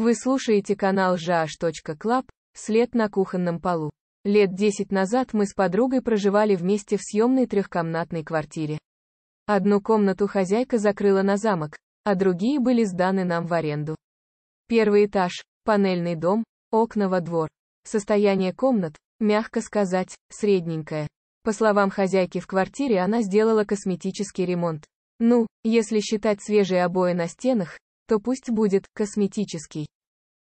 Вы слушаете канал Жаш.клаб, след на кухонном полу. Лет 10 назад мы с подругой проживали вместе в съемной трехкомнатной квартире. Одну комнату хозяйка закрыла на замок, а другие были сданы нам в аренду. Первый этаж, панельный дом, окна во двор. Состояние комнат, мягко сказать, средненькое. По словам хозяйки в квартире она сделала косметический ремонт. Ну, если считать свежие обои на стенах, то пусть будет косметический.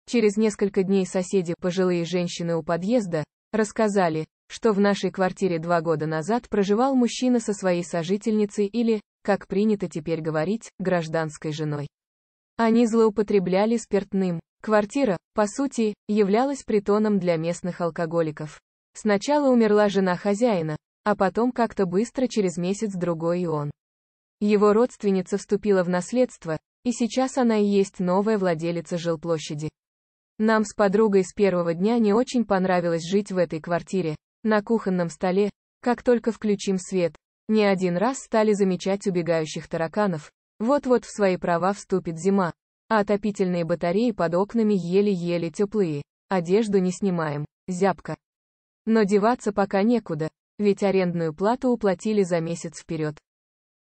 Через несколько дней соседи, пожилые женщины у подъезда, рассказали, что в нашей квартире два года назад проживал мужчина со своей сожительницей или, как принято теперь говорить, гражданской женой. Они злоупотребляли спиртным. Квартира, по сути, являлась притоном для местных алкоголиков. Сначала умерла жена хозяина, а потом как-то быстро через месяц-другой и он. Его родственница вступила в наследство, и сейчас она и есть новая владелица жилплощади. Нам с подругой с первого дня не очень понравилось жить в этой квартире. На кухонном столе, как только включим свет, не один раз стали замечать убегающих тараканов. Вот-вот в свои права вступит зима. А отопительные батареи под окнами еле-еле теплые. Одежду не снимаем. Зябко. Но деваться пока некуда, ведь арендную плату уплатили за месяц вперед.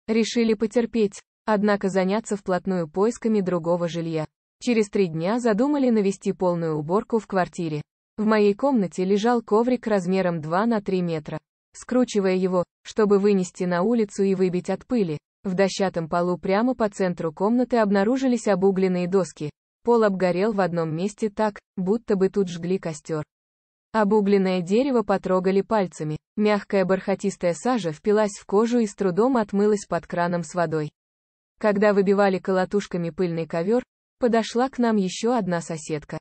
Решили потерпеть, Однако заняться вплотную поисками другого жилья. Через три дня задумали навести полную уборку в квартире. В моей комнате лежал коврик размером 2 на 3 метра. Скручивая его, чтобы вынести на улицу и выбить от пыли, в дощатом полу прямо по центру комнаты обнаружились обугленные доски. Пол обгорел в одном месте так, будто бы тут жгли костер. Обугленное дерево потрогали пальцами. Мягкая бархатистая сажа впилась в кожу и с трудом отмылась под краном с водой. Когда выбивали колотушками пыльный ковер, подошла к нам еще одна соседка.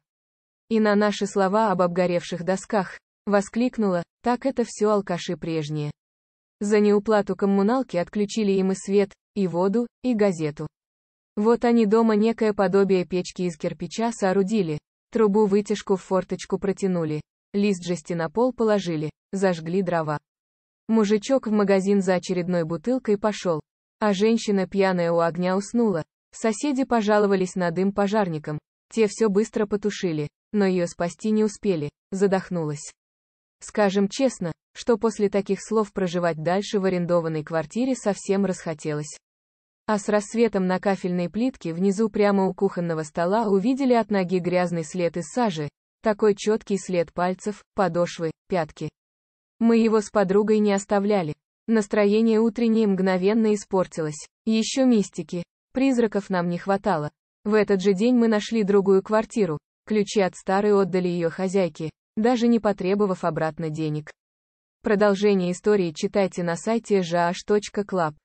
И на наши слова об обгоревших досках, воскликнула, так это все алкаши прежние. За неуплату коммуналки отключили им и свет, и воду, и газету. Вот они дома некое подобие печки из кирпича соорудили, трубу-вытяжку в форточку протянули, лист жести на пол положили, зажгли дрова. Мужичок в магазин за очередной бутылкой пошел, а женщина пьяная у огня уснула. Соседи пожаловались на дым пожарникам. Те все быстро потушили, но ее спасти не успели, задохнулась. Скажем честно, что после таких слов проживать дальше в арендованной квартире совсем расхотелось. А с рассветом на кафельной плитке внизу прямо у кухонного стола увидели от ноги грязный след из сажи, такой четкий след пальцев, подошвы, пятки. Мы его с подругой не оставляли. Настроение утреннее мгновенно испортилось. Еще мистики. Призраков нам не хватало. В этот же день мы нашли другую квартиру. Ключи от старой отдали ее хозяйке, даже не потребовав обратно денег. Продолжение истории читайте на сайте jash.club.